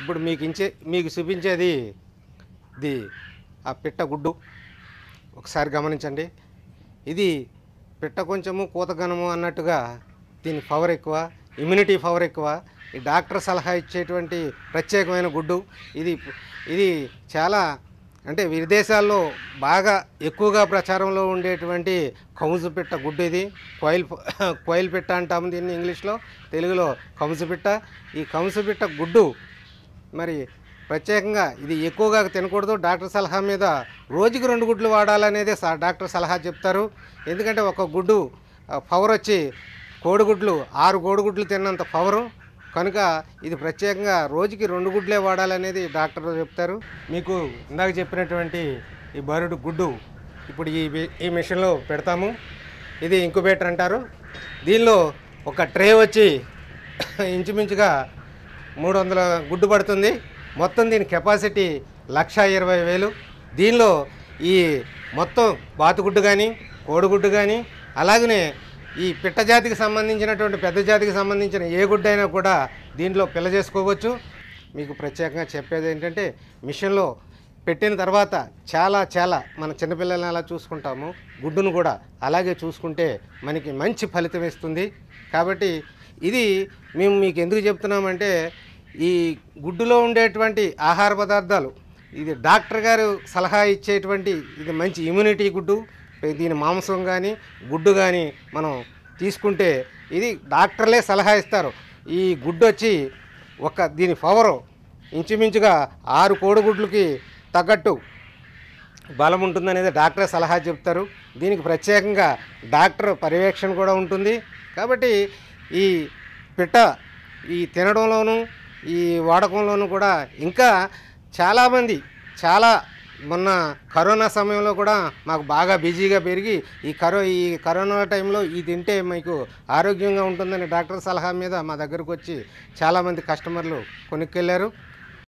ఇప్పుడు మీకు ఇచ్చే మీకు చూపించేది ఇది ఆ పిట్ట గుడ్డు ఒకసారి గమనించండి ఇది పిట్ట కొంచెము కూతగనము అన్నట్టుగా దీని పవర్ ఎక్కువ ఇమ్యూనిటీ పవర్ ఎక్కువ ఈ డాక్టర్ సలహా ఇచ్చేటువంటి ప్రత్యేకమైన గుడ్డు ఇది ఇది చాలా అంటే విదేశాల్లో బాగా ఎక్కువగా ప్రచారంలో ఉండేటువంటి కౌజు పిట్ట గుడ్డు ఇది కోయిల్ కోయిల్ పిట్ట అంటాము దీన్ని ఇంగ్లీష్లో తెలుగులో కంసు పిట్ట ఈ కంసు పిట్ట గుడ్డు మరి ప్రత్యేకంగా ఇది ఎక్కువగా తినకూడదు డాక్టర్ సలహా మీద రోజుకి రెండు గుడ్లు వాడాలనేదే డాక్టర్ సలహా చెప్తారు ఎందుకంటే ఒక గుడ్డు పవర్ వచ్చి కోడిగుడ్లు ఆరు కోడిగుడ్లు తిన్నంత పవరు కనుక ఇది ప్రత్యేకంగా రోజుకి రెండు గుడ్లే వాడాలనేది డాక్టర్ చెప్తారు మీకు ఇందాక చెప్పినటువంటి ఈ బరుడు గుడ్డు ఇప్పుడు ఈ ఈ మిషన్లో పెడతాము ఇది ఇంక్యుబేటర్ అంటారు దీనిలో ఒక ట్రే వచ్చి ఇంచుమించుగా మూడు వందల గుడ్డు పడుతుంది మొత్తం దీని కెపాసిటీ లక్ష ఇరవై వేలు దీనిలో ఈ మొత్తం బాతుగుడ్డు కానీ కోడిగుడ్డు కానీ అలాగనే ఈ పిట్ట జాతికి సంబంధించినటువంటి పెద్ద జాతికి సంబంధించిన ఏ గుడ్డైనా కూడా దీంట్లో పిల్ల చేసుకోవచ్చు మీకు ప్రత్యేకంగా చెప్పేది ఏంటంటే మిషన్లో పెట్టిన తర్వాత చాలా చాలా మన చిన్నపిల్లల్ని అలా చూసుకుంటాము గుడ్డును కూడా అలాగే చూసుకుంటే మనకి మంచి ఫలితం ఇస్తుంది కాబట్టి ఇది మేము మీకు ఎందుకు చెప్తున్నామంటే ఈ గుడ్డులో ఉండేటువంటి ఆహార పదార్థాలు ఇది డాక్టర్ గారు సలహా ఇచ్చేటువంటి ఇది మంచి ఇమ్యూనిటీ గుడ్డు దీని మాంసం కానీ గుడ్డు కానీ మనం తీసుకుంటే ఇది డాక్టర్లే సలహా ఇస్తారు ఈ గుడ్డు వచ్చి ఒక దీని పవరు ఇంచుమించుగా ఆరు కోడిగుడ్లకి తగ్గట్టు బలం ఉంటుందనేది డాక్టరే సలహా చెప్తారు దీనికి ప్రత్యేకంగా డాక్టర్ పర్యవేక్షణ కూడా ఉంటుంది కాబట్టి ఈ పిట్ట ఈ తినడంలోనూ ఈ వాడకంలోనూ కూడా ఇంకా చాలామంది చాలా మొన్న కరోనా సమయంలో కూడా మాకు బాగా బిజీగా పెరిగి ఈ కరో ఈ కరోనా టైంలో ఈ తింటే మీకు ఆరోగ్యంగా ఉంటుందని డాక్టర్ సలహా మీద మా దగ్గరకు వచ్చి చాలామంది కస్టమర్లు కొనుక్కెళ్ళారు